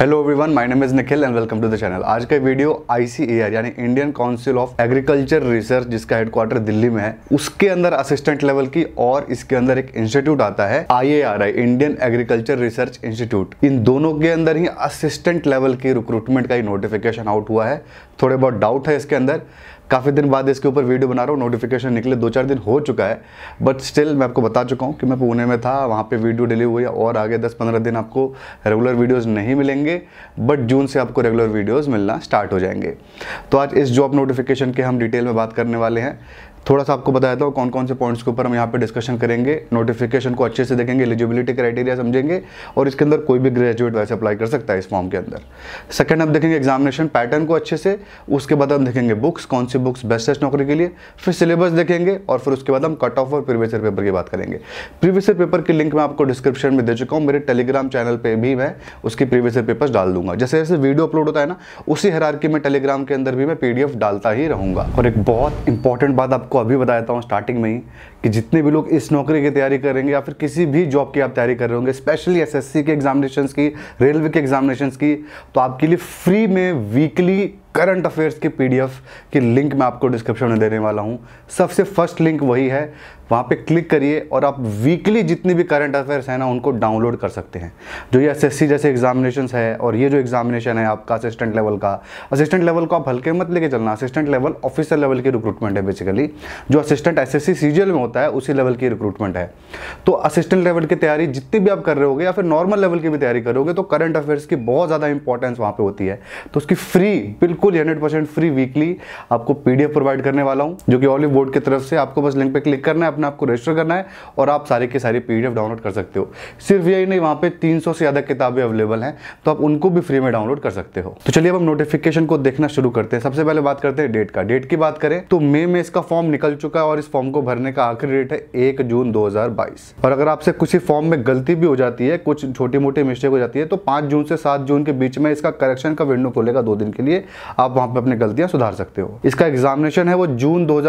hello everyone my name is Nikhil and welcome to the channel आज का video ICAR यानी Indian Council of Agriculture Research जिसका headquarter Delhi में है उसके अंदर असिस्टेंट लेवल की और इसके अंदर एक इंस्टीट्यूट आता है IARI Indian Agriculture Research Institute इन दोनों के अंदर ही असिस्टेंट लेवल की रिक्रूटमेंट का ही नोटिफिकेशन आउट हुआ है थोड़े बहुत डाउट है इसके अंदर काफ़ी दिन बाद इसके ऊपर वीडियो बना रहा हूँ नोटिफिकेशन निकले दो चार दिन हो चुका है बट स्टिल मैं आपको बता चुका हूँ कि मैं पुणे में था वहाँ पे वीडियो डिलीव हुई है और आगे 10-15 दिन आपको रेगुलर वीडियोस नहीं मिलेंगे बट जून से आपको रेगुलर वीडियोज़ मिलना स्टार्ट हो जाएंगे तो आज इस जॉब नोटिफिकेशन के हम डिटेल में बात करने वाले हैं थोड़ा सा आपको बताया था हूँ कौन कौन से पॉइंट्स के ऊपर हम यहाँ पे डिस्कशन करेंगे नोटिफिकेशन को अच्छे से देखेंगे एलिजिबिलिटी क्राइटेरिया समझेंगे और इसके अंदर कोई भी ग्रेजुएट वैसे अप्लाई कर सकता है इस फॉर्म के अंदर सेकंड हम देखेंगे एग्जामिनेशन पैटर्न को अच्छे से उसके बाद हम देखेंगे बुक्स कौन सी बुक्स बेस्ट है नौकरी के लिए फिर सिलेबस देखेंगे और फिर उसके बाद हम कट ऑफ और प्रीवियसर पेपर की बात करेंगे प्रीवियसर पेपर की लिंक मैं आपको डिस्क्रिप्शन में दे चुका हूँ मेरे टेलीग्राम चैनल पर भी मैं उसकी प्रीवियसर पेपर पेपर्स डाल दूंगा जैसे जैसे वीडियो अपलोड होता है ना उसी हरारकी में टेलीग्राम के अंदर भी मैं पी डालता ही रहूँगा और एक बहुत इंपॉर्टेंट बात आप आपको अभी बता था स्टार्टिंग में ही कि जितने भी लोग इस नौकरी की तैयारी करेंगे या फिर किसी भी जॉब की आप तैयारी कर रहे होंगे स्पेशली एसएससी के एग्जामिनेशन की रेलवे के एग्जामिनेशन की तो आपके लिए फ्री में वीकली करंट अफेयर्स की पीडीएफ की लिंक मैं आपको डिस्क्रिप्शन में देने वाला हूँ सबसे फर्स्ट लिंक वही है वहाँ पे क्लिक करिए और आप वीकली जितने भी करंट अफेयर्स हैं ना उनको डाउनलोड कर सकते हैं जो ये एसएससी जैसे एग्जामिनेशन है और ये जो एग्जामिनेशन है आपका असिस्टेंट लेवल का असिस्टेंट लेवल को आप हल्के मत लेके चलना असिस्टेंट लेवल ऑफिसर लेवल की रिक्रूटमेंट है बेसिकली जो असिस्टेंट एस एस में होता होता है उसी लेवल की रिक्रूटमेंट है तो असिस्टेंट लेवल की तैयारी जितनी भी आप कर रहे होगे या फिर नॉर्मल लेवल की भी तैयारी करोगे तो करंट अफेयर्स की बहुत ज़्यादा इंपॉर्टेंस वहाँ पर होती है तो उसकी फ्री बिल्कुल हंड्रेड फ्री वीकली आपको पी प्रोवाइड करने वाला हूँ जो कि ऑलिव बोर्ड की तरफ से आपको बस लिंक पर क्लिक करना है अपने आपको रजिस्टर करना है और आप सारी की सारी पी डाउनलोड कर सकते हो सिर्फ यही नहीं वहाँ पर तीन से ज़्यादा किताबें अवेलेबल हैं तो आप उनको भी फ्री में डाउनलोड कर सकते हो तो चलिए अब हम नोटिफिकेशन को देखना शुरू करते हैं सबसे पहले बात करते हैं डेट का डेट की बात करें तो मई में इसका फॉर्म निकल चुका है और इस फॉर्म को भरने का आखिरी डेट है एक जून 2022 और अगर आपसे कुछ ही फॉर्म में गलती भी हो जाती है कुछ छोटी मोटी मिस्टेक हो जाती है तो पाँच जून से सात जून के बीच में इसका करेक्शन का विंडो खोलेगा दो दिन के लिए आप वहाँ पर अपनी गलतियाँ सुधार सकते हो इसका एग्जामिनेशन है वो जून दो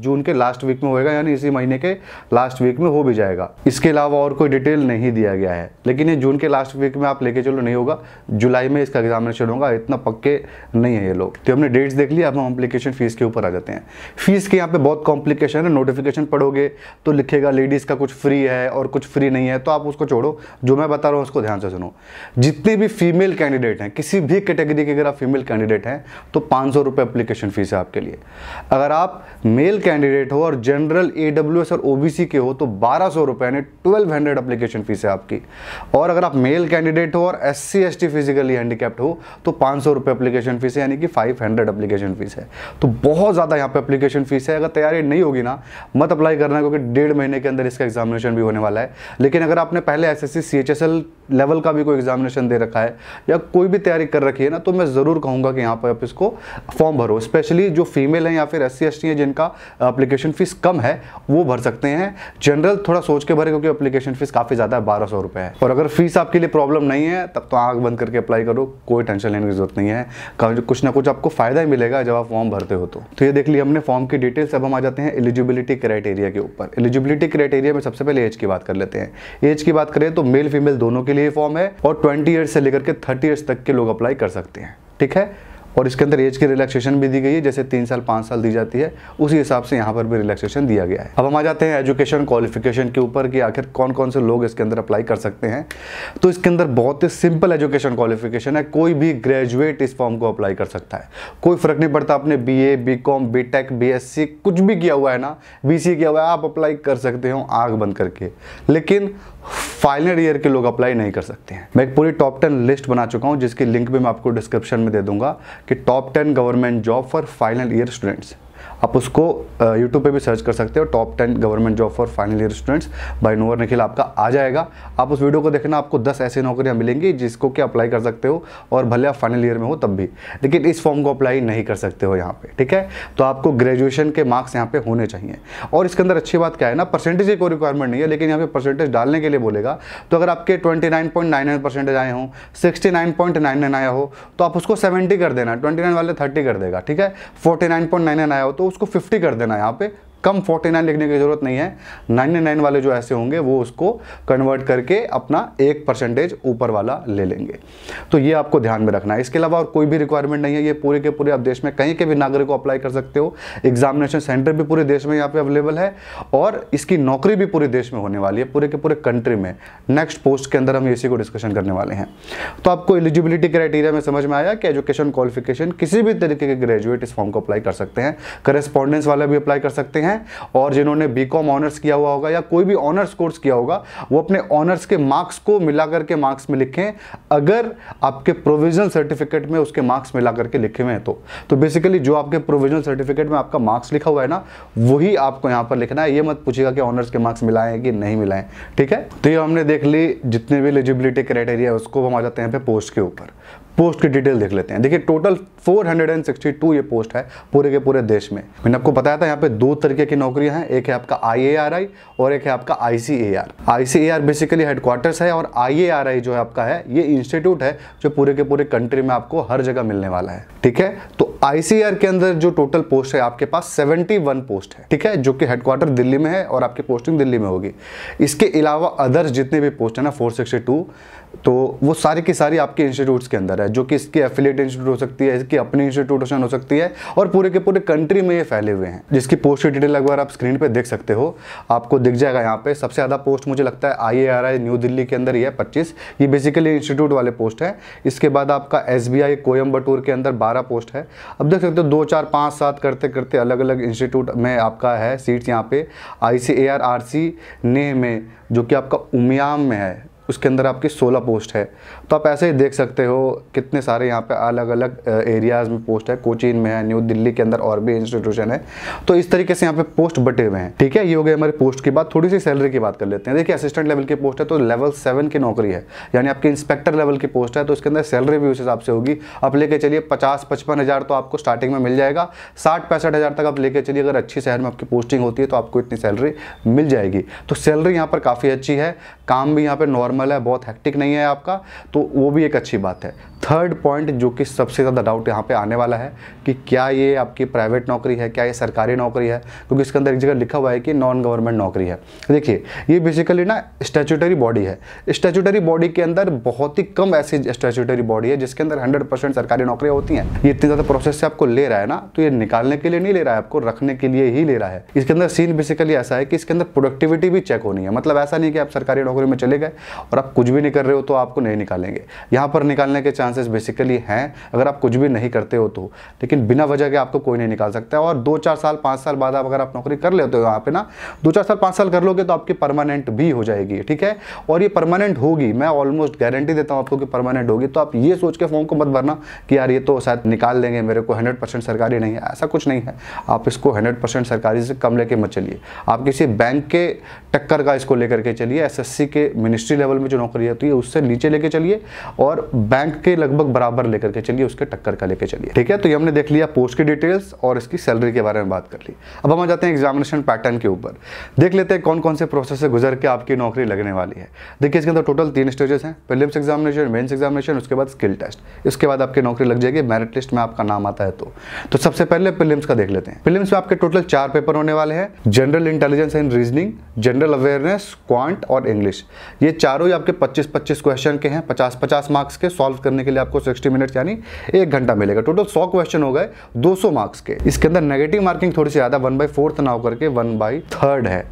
जून के लास्ट वीक में होगा यानी इसी महीने के लास्ट वीक में हो भी जाएगा इसके अलावा और कोई डिटेल नहीं दिया गया है लेकिन ये जून के लास्ट वीक में आप लेके चलो नहीं होगा जुलाई में इसका एग्जामिनेशन होगा इतना पक्के नहीं है ये लोग तो हमने डेट्स देख लिया अब हम अप्लीकेशन फीस के ऊपर आ जाते हैं फीस के यहाँ पे बहुत कॉम्प्लिकेशन है नोटिफिकेशन पढ़ोगे करोगे तो लिखेगा लेडीज़ का कुछ फ्री है और कुछ फ्री नहीं है तो आप उसको छोड़ो जो मैं बता रहा हूँ उसको ध्यान से सुनो जितने भी फीमेल कैंडिडेट हैं किसी भी कैटेगरी के अगर आप फीमेल कैंडिडेट हैं तो पाँच सौ रुपये अप्लीकेशन फ़ीस है आपके लिए अगर आप मेल कैंडिडेट हो और जनरल ए डब्ल्यू एस और ओ बी सी के हो तो बारह सौ रुपये यानी ट्वेल्व हंड्रेड अप्लीकेशन फ़ीस है आपकी और अगर आप मेल कैंडिडेट हो और S C S T physically handicapped हो तो पाँच सौ रुपये अप्लीकेशन फ़ीस है यानी कि फाइव हंड्रेड अप्लीकेशन फ़ीस है तो बहुत ज़्यादा यहाँ पर अप्लीकेशन फ़ीस है अगर तैयारी नहीं होगी ना मत अप्लाई करना क्योंकि डेढ़ महीने के अंदर इसका एग्जामिनेशन भी होने वाला है लेकिन अगर आपने पहले एस एस लेवल का भी कोई एग्जामिनेशन दे रखा है या कोई भी तैयारी कर रखी है ना तो मैं ज़रूर कहूँगा कि यहाँ पर आप इसको फॉर्म भरो स्पेशली जो फीमेल हैं या फिर एस सी हैं जिनका अप्लीकेशन फ़ीस कम है वो भर सकते हैं जनरल थोड़ा सोच के भरे क्योंकि अप्लीकेशन फ़ीस काफ़ी ज़्यादा है बारह सौ है और अगर फीस आपके लिए प्रॉब्लम नहीं है तब तो आँख बंद करके अप्लाई करो कोई टेंशन लेने की ज़रूरत नहीं है कुछ ना कुछ आपको फ़ायदा ही मिलेगा जब आप फॉर्म भरते हो तो, तो ये देख लिया हमने फॉर्म की डिटेल्स अब हम आ जाते हैं एलिजिबिलिटी क्राइटेरिया के ऊपर एलिजिबिलिटी क्राइटेरिया में सबसे पहले एज की बात कर लेते हैं एज की बात करें तो मेल फीमेल दोनों के लिए फॉर्म है और ट्वेंटी ईयर्स से लेकर के थर्टी ईयर्स तक के लोग अप्लाई कर सकते हैं ठीक है और इसके अंदर एज की रिलैक्सेशन भी दी गई है जैसे तीन साल पाँच साल दी जाती है उसी हिसाब से यहाँ पर भी रिलैक्सेशन दिया गया है अब हम आ जाते हैं एजुकेशन क्वालिफिकेशन के ऊपर कि आखिर कौन कौन से लोग इसके अंदर अप्लाई कर सकते हैं तो इसके अंदर बहुत ही सिंपल एजुकेशन क्वालिफिकेशन है कोई भी ग्रेजुएट इस फॉर्म को अप्लाई कर सकता है कोई फर्क नहीं पड़ता आपने B A B com B tech B S C कुछ भी किया हुआ है ना बी सी किया हुआ है आप अप्लाई कर सकते हो आग बंद करके लेकिन फाइनल ईयर के लोग अप्लाई नहीं कर सकते हैं मैं एक पूरी टॉप टेन लिस्ट बना चुका हूँ जिसकी लिंक भी मैं आपको डिस्क्रिप्शन में दे दूंगा कि top ten government job for final year students आप उसको यूट्यूब पे भी सर्च कर सकते हो top ten government job for final year students by नोवर निखिल आपका आ जाएगा आप उस वीडियो को देखना आपको दस ऐसी नौकरियाँ मिलेंगी जिसको कि अप्लाई कर सकते हो और भले आप फाइनल ईयर में हो तब भी लेकिन इस फॉर्म को अप्लाई नहीं कर सकते हो यहाँ पर ठीक है तो आपको ग्रेजुएशन के मार्क्स यहाँ पे होने चाहिए और इसके अंदर अच्छी बात क्या है ना परसेंटेज की कोई रिक्वायरमेंट नहीं है लेकिन यहाँ पे परसेंटेज डालने के लिए बोलेगा तो अगर आपके ट्वेंटी परसेंटेज आए हों सिक्सटी आया हो तो आप उसको सेवेंटी कर देना ट्वेंटी वाले थर्टी कर देगा ठीक है फोर्टी आया हो तो उसको फिफ्टी कर देना यहाँ पे कम 49 लिखने की ज़रूरत नहीं है 99 वाले जो ऐसे होंगे वो उसको कन्वर्ट करके अपना एक परसेंटेज ऊपर वाला ले लेंगे तो ये आपको ध्यान में रखना है इसके अलावा और कोई भी रिक्वायरमेंट नहीं है ये पूरे के पूरे आप देश में कहीं के भी नागरिक को अप्लाई कर सकते हो एग्जामिनेशन सेंटर भी पूरे देश में यहाँ पर अवेलेबल है और इसकी नौकरी भी पूरे देश में होने वाली है पूरे के पूरे कंट्री में नेक्स्ट पोस्ट के अंदर हम इसी को डिस्कशन करने वाले हैं तो आपको एलिजिबिलिटी क्राइटेरिया में समझ में आया कि एजुकेशन क्वालिफिकेशन किसी भी तरीके के ग्रेजुएट इस फॉर्म को अप्लाई कर सकते हैं करेस्पॉन्डेंस वाला भी अप्लाई कर सकते हैं हैं और जिन्होंने बी कॉम ऑनर्स किया हुआ होगा या कोई भी ऑनर्स कोर्स किया होगा वो अपने ऑनर्स के मार्क्स को मिला करके मार्क्स में लिखें अगर आपके प्रोविजनल सर्टिफिकेट में उसके मार्क्स मिला करके लिखे हुए हैं तो तो बेसिकली जो आपके प्रोविजनल सर्टिफिकेट में आपका मार्क्स लिखा हुआ है ना वही आपको यहाँ पर लिखना है ये मत पूछेगा कि ऑनर्स के मार्क्स मिलाएं कि नहीं मिलाएं ठीक है तो ये हमने देख ली जितने भी एलिजिबिलिटी क्राइटेरिया है उसको हम आ जाते हैं पोस्ट के ऊपर पोस्ट की डिटेल देख लेते हैं देखिए टोटल 462 ये पोस्ट है पूरे के पूरे देश में मैंने आपको बताया था यहाँ पे दो तरीके की नौकरियां हैं एक है आपका आई और एक है आपका आई सी बेसिकली हेडक्वार्टर्स है और आई जो है आपका है ये इंस्टीट्यूट है जो पूरे के पूरे कंट्री में आपको हर जगह मिलने वाला है ठीक है तो आई के अंदर जो टोटल पोस्ट है आपके पास सेवेंटी पोस्ट है ठीक है जो कि हेडक्वार्टर दिल्ली में है और आपकी पोस्टिंग दिल्ली में होगी इसके अलावा अदर्स जितने भी पोस्ट है ना फोर तो वो सारी की सारी आपके इंस्टीट्यूट्स के अंदर है जो कि इसके एफिलेट इंस्टीट्यूट हो सकती है इसकी अपनी इंस्टीट्यूटेशन हो सकती है और पूरे के पूरे कंट्री में ये फैले हुए हैं जिसकी पोस्ट की डिटेल अगर आप स्क्रीन पे देख सकते हो आपको दिख जाएगा यहाँ पे सबसे ज़्यादा पोस्ट मुझे लगता है I R I New Delhi के अंदर ही है पच्चीस ये बेसिकली इंस्टीट्यूट वाले पोस्ट है इसके बाद आपका एस बी आई कोयम्बटूर के अंदर बारह पोस्ट है अब देख सकते हो दो चार पाँच सात करते करते अलग अलग इंस्टीट्यूट में आपका है सीट्स यहाँ पे आई सी ए आर आर सी ने में जो कि आपका उमियाम में है उसके अंदर आपकी 16 पोस्ट है तो आप ऐसे ही देख सकते हो कितने सारे यहाँ पे अलग अलग एरियाज़ में पोस्ट है कोचीन में है न्यू दिल्ली के अंदर और भी इंस्टीट्यूशन है तो इस तरीके से यहाँ पे पोस्ट बटे हुए हैं ठीक है ये हो गए हमारी पोस्ट की बात थोड़ी सी सैलरी की बात कर लेते हैं देखिए असिस्टेंट लेवल की पोस्ट है तो लेवल सेवन की नौकरी है यानी आपकी इंस्पेक्टर लेवल की पोस्ट है तो उसके अंदर सैलरी भी उस हिसाब से होगी आप लेके चलिए पचास पचपन हज़ार तो आपको स्टार्टिंग में मिल जाएगा साठ पैंसठ हज़ार तक आप लेके चलिए अगर अच्छी शहर में आपकी पोस्टिंग होती है तो आपको इतनी सैलरी मिल जाएगी तो सैलरी यहाँ पर काफ़ी अच्छी है काम भी यहाँ पर नॉर्मल नॉर्मल है बहुत हैक्टिक नहीं है आपका तो वो भी एक अच्छी बात है थर्ड पॉइंट जो कि सबसे ज़्यादा डाउट यहाँ पे आने वाला है कि क्या ये आपकी प्राइवेट नौकरी है क्या ये सरकारी नौकरी है क्योंकि इसके अंदर एक जगह लिखा हुआ है कि नॉन गवर्नमेंट नौकरी है देखिए ये बेसिकली ना स्टैचुटरी बॉडी है स्टैचुटरी बॉडी के अंदर बहुत ही कम ऐसी स्टैचुटरी बॉडी है जिसके अंदर हंड्रेड सरकारी नौकरियाँ होती हैं ये इतनी ज़्यादा प्रोसेस से आपको ले रहा है ना तो ये निकालने के लिए नहीं ले रहा है आपको रखने के लिए ही ले रहा है इसके अंदर सीन बेसिकली ऐसा है कि इसके अंदर प्रोडक्टिविटी भी चेक होनी है मतलब ऐसा नहीं कि आप सरकारी नौकरी में चले गए और आप कुछ भी नहीं कर रहे हो तो आपको नहीं निकालेंगे यहाँ पर निकालने के चांस चांसेस बेसिकली हैं अगर आप कुछ भी नहीं करते हो तो लेकिन बिना वजह के आपको कोई नहीं निकाल सकता और दो चार साल पाँच साल बाद आप अगर आप नौकरी कर लेते हो यहाँ पे ना दो चार साल पाँच साल कर लोगे तो आपकी परमानेंट भी हो जाएगी ठीक है और ये परमानेंट होगी मैं ऑलमोस्ट गारंटी देता हूँ आपको कि परमानेंट होगी तो आप ये सोच के फॉर्म को मत भरना कि यार ये तो शायद निकाल देंगे मेरे को हंड्रेड सरकारी नहीं है ऐसा कुछ नहीं है आप इसको हंड्रेड सरकारी से कम लेके मत चलिए आप किसी बैंक के टक्कर का इसको लेकर के चलिए एस के मिनिस्ट्री लेवल में जो नौकरी होती है तो उससे नीचे लेके चलिए और बैंक के लगभग बराबर लेकर के चलिए उसके टक्कर का लेकर चलिए ठीक है तो ये हमने देख लिया पोस्ट की डिटेल्स और इसकी सैलरी के बारे में बात कर ली अब हम आ जाते हैं एग्जामिनेशन पैटर्न के ऊपर देख लेते हैं कौन कौन से प्रोसेस से गुजर के आपकी नौकरी लगने वाली है देखिए इसके अंदर तो टोटल तीन स्टेजेस हैं प्रिलिम्स एग्जामिनेशन मेन्स एग्जामिनेशन उसके बाद स्किल टेस्ट इसके बाद आपकी नौकरी लग जाएगी मेरिट लिस्ट में आपका नाम आता है तो, तो सबसे पहले प्रिलिम्स का देख लेते हैं प्रिलिम्स में आपके टोटल चार पेपर होने वाले हैं general intelligence and reasoning general awareness quant और इंग्लिश ये चारों ही आपके पच्चीस पच्चीस क्वेश्चन के हैं पचास पचास मार्क्स के सॉल्व करने के लिए आपको 60 मिनट यानी एक घंटा मिलेगा टोटल 100 क्वेश्चन हो गए 200 मार्क्स के इसके अंदर नेगेटिव मार्किंग थोड़ी सी ज़्यादा वन बाई फोर्थ ना होकर के वन बाई थर्ड है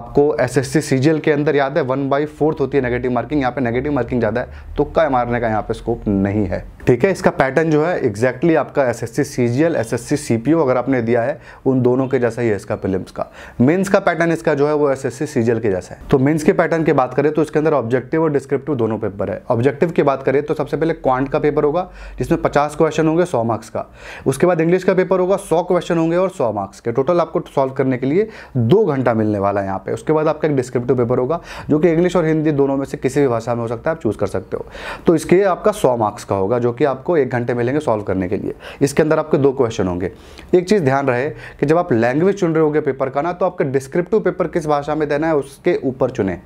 आपको एस एस सी के अंदर याद है वन बाई फोर्थ होती है नेगेटिव मार्किंग यहाँ पे नेगेटिव मार्किंग ज़्यादा है तुक्का मारने का यहाँ पे स्कोप नहीं है ठीक है इसका पैटर्न जो है एग्जैक्टली आपका S S C C G L S S C C P O अगर आपने दिया है उन दोनों के जैसा ही है इसका प्रिलिम्स का मेंस का पैटर्न इसका जो है वो S S C C G L के जैसा है तो मेंस के पैटर्न की बात करें तो इसके अंदर ऑब्जेक्टिव और डिस्क्रिप्टिव दोनों पेपर है ऑब्जेक्टिव की बात करें तो सबसे पहले क्वांट का पेपर होगा जिसमें पचास क्वेश्चन होंगे सौ मार्क्स का उसके बाद इंग्लिश का पेपर होगा सौ क्वेश्चन होंगे और सौ मार्क्स के टोटल आपको सॉल्व करने के लिए दो घंटा मिलने वाला है यहाँ पे उसके बाद आपका एक डिस्क्रिप्टिव पेपर होगा जो कि इंग्लिश और हिंदी दोनों में से किसी भी भाषा में हो सकता है आप चूज़ कर सकते हो तो इसके आपका सौ मार्क्स का होगा जो कि आपको एक घंटे मिलेंगे सॉल्व करने के लिए इसके अंदर आपके दो क्वेश्चन होंगे एक चीज़ ध्यान रहे कि जब आप लैंग्वेज चुन रहे होंगे पेपर का ना तो आपका डिस्क्रिप्टिव पेपर किस भाषा में देना है उसके ऊपर चुने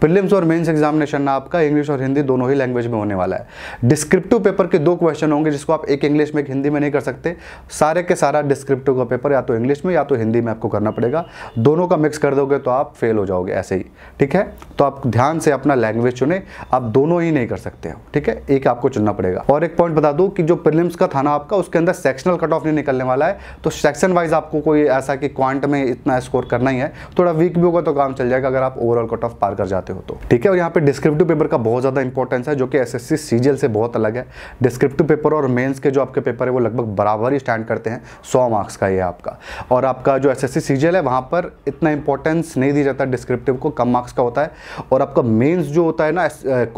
प्रिलिम्स और मेन्स एग्जामिनेशन ना आपका इंग्लिश और हिंदी दोनों ही लैंग्वेज में होने वाला है डिस्क्रिप्टिव पेपर के दो क्वेश्चन होंगे जिसको आप एक इंग्लिश में एक हिंदी में नहीं कर सकते सारे के सारा डिस्क्रिप्टिव का पेपर या तो इंग्लिश में या तो हिंदी में आपको करना पड़ेगा दोनों का मिक्स कर दोगे तो आप फेल हो जाओगे ऐसे ही ठीक है तो आप ध्यान से अपना लैंग्वेज चुने आप दोनों ही नहीं कर सकते हो ठीक है एक आपको चुनना पड़ेगा और एक एक पॉइंट बता दूं कि जो प्रीलिम्स का था ना आपका उसके अंदर सेक्शनल कट ऑफ नहीं निकलने वाला है तो सेक्शन वाइज आपको कोई ऐसा कि क्वांट में इतना स्कोर करना ही है थोड़ा वीक भी होगा तो काम चल जाएगा अगर आप ओवरऑल कट ऑफ पार कर जाते हो तो ठीक है और यहाँ पे डिस्क्रिप्टिव पेपर का बहुत ज़्यादा इंपॉर्टेंस है जो कि एस एस से बहुत अलग है डिस्क्रिप्टिव पेपर और मेन्स के जो आपके पेपर है वो लगभग बराबर ही स्टैंड करते हैं सौ मार्क्स का ये आपका और आपका जो एस एस है वहाँ पर इतना इंपॉर्टेंस नहीं दिया जाता डिस्क्रिप्टिव को कम मार्क्स का होता है और आपका मेन्स जो होता है ना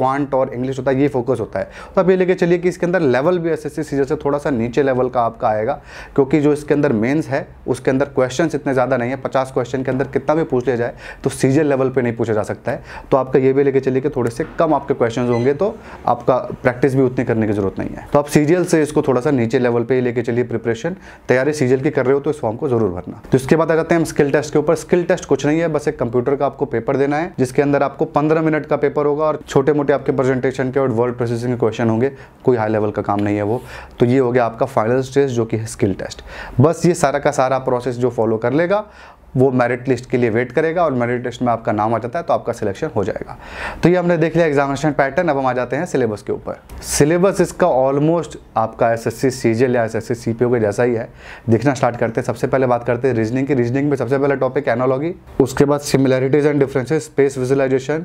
क्वांट और इंग्लिश होता है ये फोकस होता है तो आप ये लेके चलिए कि इसके अंदर लेवल भी एस एस सीजर से थोड़ा सा नीचे लेवल का आपका आएगा क्योंकि जो इसके अंदर मेंस है उसके अंदर क्वेश्चन इतने ज़्यादा नहीं है पचास क्वेश्चन के अंदर कितना भी पूछ लिया जाए तो सीजर लेवल पर नहीं पूछा जा सकता है तो आपका ये भी लेके चलिए कि थोड़े से कम आपके क्वेश्चन होंगे तो आपका प्रैक्टिस भी उतनी करने की जरूरत नहीं है तो आप सीजियल से इसको थोड़ा सा नीचे लेवल पर ही लेके चलिए प्रिपरेशन तैयारी सीजियल की कर रहे हो तो इस फॉर्म को जरूर भरना तो इसके बाद आ हैं हम स्किल टेस्ट के ऊपर स्किल टेस्ट कुछ नहीं है बस एक कंप्यूटर का आपको पेपर देना है जिसके अंदर आपको पंद्रह मिनट का पेपर होगा और छोटे मोटे आपके प्रेजेंटेशन के और वर्ड प्रोसेसिंग के क्वेश्चन होंगे कोई हाई लेवल का काम नहीं है वो तो ये हो गया आपका फाइनल स्टेज जो कि है स्किल टेस्ट बस ये सारा का सारा प्रोसेस जो फॉलो कर लेगा वो मेरिट लिस्ट के लिए वेट करेगा और मेरिट लिस्ट में आपका नाम आ जाता है तो आपका सिलेक्शन हो जाएगा तो ये हमने देख लिया एग्जामिनेशन पैटर्न अब हम आ जाते हैं सिलेबस के ऊपर सिलेबस इसका ऑलमोस्ट आपका एस एस सी सीजीएल या एस एस के जैसा ही है दिखना स्टार्ट करते हैं सबसे पहले बात करते हैं रीजनिंग की रीजनिंग में सबसे पहले टॉपिक एनोलॉगी उसके बाद similarities and differences space visualization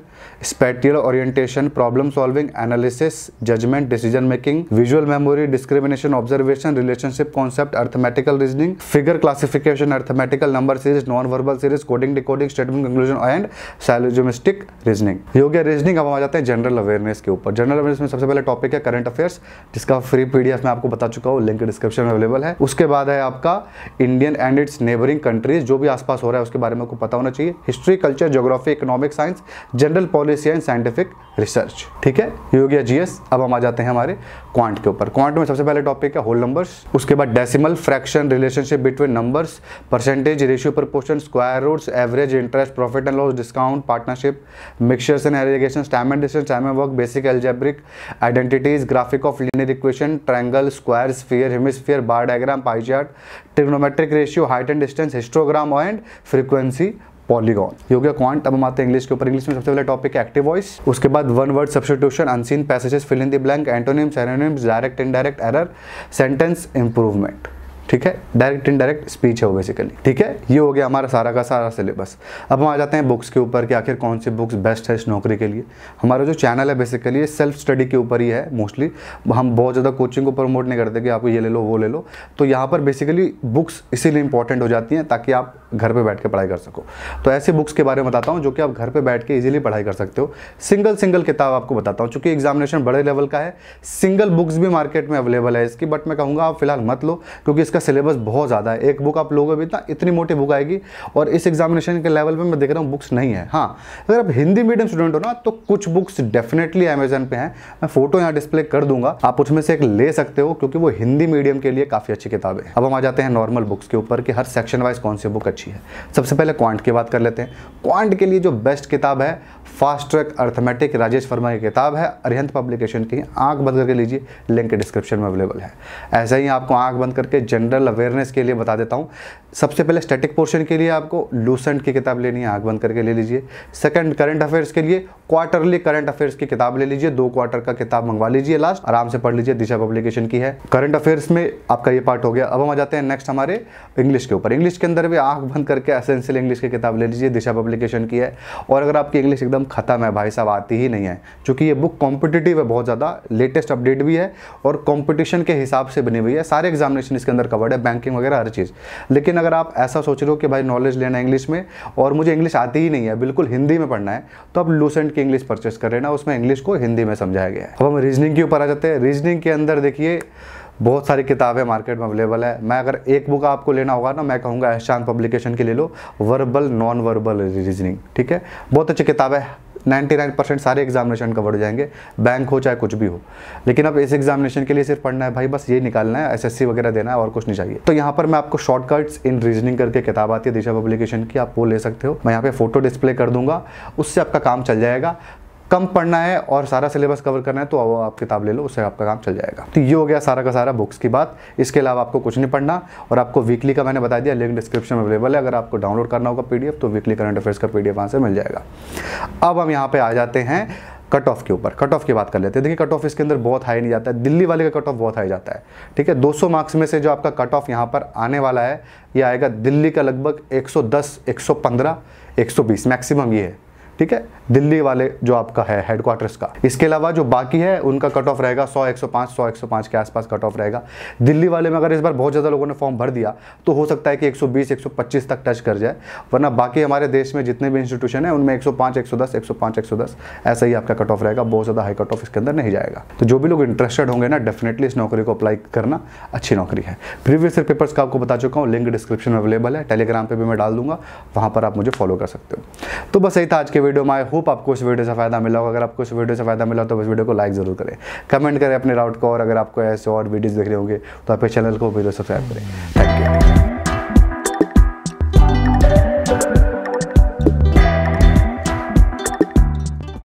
spatial orientation problem solving analysis judgement decision making visual memory discrimination observation relationship concept arithmetical reasoning figure classification arithmetical number series non verbal series coding decoding statement conclusion and syllogistic reasoning योग्य reasoning अब हम आ जाते हैं general awareness के ऊपर general awareness में सबसे पहले टॉपिक है करंट अफेयर्स जिसका फ्री पीडीएफ मैं आपको बता चुका हूँ लिंक डिस्क्रिप्शन में अवेलेबल है उसके बाद है आपका Indian and its neighbouring countries जो भी आसपास हो रहा है उसके बारे में आपको पता होना चाहिए history culture geography economic science general policy and scientific research ठीक है योग्य हो जीएस अब हम आ जाते हैं हमारे क्वांट के ऊपर क्वांट में सबसे पहले टॉपिक है होल नंबर्स उसके बाद decimal fraction relationship between numbers percentage ratio per post description square roots average interest profit and loss discount partnership mixtures and alligation time and distance time and work basic algebraic identities graphic of linear equation triangle square sphere hemisphere bar diagram pie chart trigonometric ratio height and distance histogram and frequency polygon ये quant अब हम आते हैं English के ऊपर English में सबसे पहले टॉपिक एक्टिव वॉइस उसके बाद one word substitution unseen passages fill in the blank antonyms acronyms direct indirect error sentence improvement ठीक है डायरेक्ट इनडायरेक्ट स्पीच है वो बेसिकली ठीक है ये हो गया हमारा सारा का सारा सिलेबस अब हम आ जाते हैं बुक्स के ऊपर कि आखिर कौन सी बुक्स बेस्ट है इस नौकरी के लिए हमारा जो चैनल है बेसिकली सेल्फ स्टडी के ऊपर ही है मोस्टली हम बहुत ज़्यादा कोचिंग को प्रमोट नहीं करते कि आपको ये ले लो वो ले लो तो यहाँ पर बेसिकली बुक्स इसीलिए इंपॉर्टेंट हो जाती हैं ताकि आप घर पर बैठ के पढ़ाई कर सको तो ऐसे बुक्स के बारे में बताता हूँ जो कि आप घर पर बैठ के ईजिली पढ़ाई कर सकते हो सिंगल सिंगल किताब आपको बताता हूँ चूँकि एग्जामिनेशन बड़े लेवल का है सिंगल बुक्स भी मार्केट में अवेलेबल है इसकी बट मैं कहूँगा आप फिलहाल मत लो क्योंकि इसका इसका सिलेबस बहुत ज़्यादा है एक बुक आप लोगों में इतना इतनी मोटी बुक आएगी और इस एग्जामिनेशन के लेवल पर मैं देख रहा हूँ बुक्स नहीं है हाँ अगर आप हिंदी मीडियम स्टूडेंट हो ना तो कुछ बुक्स डेफिनेटली अमेजन पे हैं मैं फोटो यहाँ डिस्प्ले कर दूंगा आप उसमें से एक ले सकते हो क्योंकि वो हिंदी मीडियम के लिए काफ़ी अच्छी किताब है अब हम आ जाते हैं नॉर्मल बुक्स के ऊपर कि हर सेक्शन वाइज कौन सी बुक अच्छी है सबसे पहले क्वांट की बात कर लेते हैं क्वांट के लिए जो बेस्ट किताब है fast track arithmetic Rajesh Verma की किताब है अरिहंत पब्लिकेशन की आंख बंद करके लीजिए लिंक डिस्क्रिप्शन में अवेलेबल है ऐसे ही आपको आंख बंद करके जनरल अवेयरनेस के लिए बता देता हूँ सबसे पहले स्टैटिक पोर्शन के लिए आपको लूसेंट की किताब लेनी है आंख बंद करके ले लीजिए सेकंड करंट अफेयर्स के लिए क्वार्टरली करंट अफेयर्स की किताब ले लीजिए दो क्वार्टर का किताब मंगवा लीजिए लास्ट आराम से पढ़ लीजिए दिशा पब्लिकेशन की है करंट अफेयर्स में आपका ये पार्ट हो गया अब हम आ जाते हैं नेक्स्ट हमारे इंग्लिश के ऊपर इंग्लिश के अंदर भी आंख बंद करके असेंशियल इंग्लिश की किताब ले लीजिए दिशा पब्लिकेशन की है और अगर आपकी इंग्लिश एकदम ख़त्म है भाई साहब आती ही नहीं है चूँकि ये बुक कॉम्पिटिटिव है बहुत ज़्यादा लेटेस्ट अपडेट भी है और कॉम्पिटिशन के हिसाब से बनी हुई है सारे एग्जामिनेशन इसके अंदर कवर्ड है बैंकिंग वगैरह हर चीज़ लेकिन अगर आप ऐसा सोच रहे हो कि भाई नॉलेज लेना इंग्लिश में और मुझे इंग्लिश आती ही नहीं है बिल्कुल हिंदी में पढ़ना है तो आप लूसेंट की इंग्लिश परचेस कर लेना उसमें इंग्लिश को हिंदी में समझाया गया है अब हम रीजनिंग के ऊपर आ जाते हैं रीजनिंग के अंदर देखिए बहुत सारी किताबें मार्केट में अवेलेबल है मैं अगर एक बुक आपको लेना होगा ना मैं कहूँगा एहशान पब्लिकेशन की ले लो वर्बल नॉन वर्बल रीजनिंग ठीक है बहुत अच्छी किताब है 99 परसेंट सारे एग्जामिनेशन कवर हो जाएंगे बैंक हो चाहे कुछ भी हो लेकिन अब इस एग्जामिनेशन के लिए सिर्फ पढ़ना है भाई बस ये निकालना है एसएससी वगैरह देना है और कुछ नहीं चाहिए तो यहाँ पर मैं आपको शॉर्टकट्स इन रीजनिंग करके किताब आती है दिशा पब्लिकेशन की आप वो ले सकते हो मैं यहाँ पे फोटो डिस्प्ले कर दूंगा उससे आपका काम चल जाएगा कम पढ़ना है और सारा सिलेबस कवर करना है तो आप किताब ले लो उससे आपका काम चल जाएगा तो ये हो गया सारा का सारा बुक्स की बात इसके अलावा आपको कुछ नहीं पढ़ना और आपको वीकली का मैंने बता दिया लिंक डिस्क्रिप्शन में अवेलेबल है अगर आपको डाउनलोड करना होगा पी तो वीकली करंट अफेयर्स का पी डी वहाँ से मिल जाएगा अब हम यहाँ पर आ जाते हैं कट ऑफ के ऊपर कट ऑफ की बात कर लेते हैं देखिए कट ऑफ इसके अंदर बहुत हाई नहीं जाता है दिल्ली वाले का कट ऑफ बहुत हाई जाता है ठीक है 200 मार्क्स में से जो आपका कट ऑफ यहाँ पर आने वाला है ये आएगा दिल्ली का लगभग 110 115 120 मैक्सिमम ये है ठीक है दिल्ली वाले जो आपका है हेडक्वार्टर्स का इसके अलावा जो बाकी है उनका कट ऑफ रहेगा 100 105 100 105 के आसपास कट ऑफ रहेगा दिल्ली वाले में अगर इस बार बहुत ज़्यादा लोगों ने फॉर्म भर दिया तो हो सकता है कि 120 125 तक टच कर जाए वरना बाकी हमारे देश में जितने भी इंस्टीट्यूशन है उनमें एक सौ पाँच 110 ऐसा ही आपका कट ऑफ रहेगा बहुत ज़्यादा हाई कट ऑफ इसके अंदर नहीं जाएगा तो जो भी लोग इंटरेस्टेड होंगे ना डेफिनेटली इस नौकरी को अप्लाई करना अच्छी नौकरी है प्रीवियस ईयर पेपर्स का आपको बता चुका हूँ लिंक डिस्क्रिप्शन में अवेलेबल है टेलीग्राम पर भी मैं डाल दूंगा वहाँ पर आप मुझे फॉलो कर सकते हो तो बस यही था आज के वीडियो में आई होप आपको इस वीडियो से फ़ायदा मिला होगा अगर आपको इस वीडियो से फ़ायदा मिला तो इस वीडियो को लाइक ज़रूर करें कमेंट करें अपने राउट को और अगर आपको ऐसे और वीडियोज़ देखने होंगे तो आपके चैनल को वीडियो तो सब्सक्राइब करें थैंक यू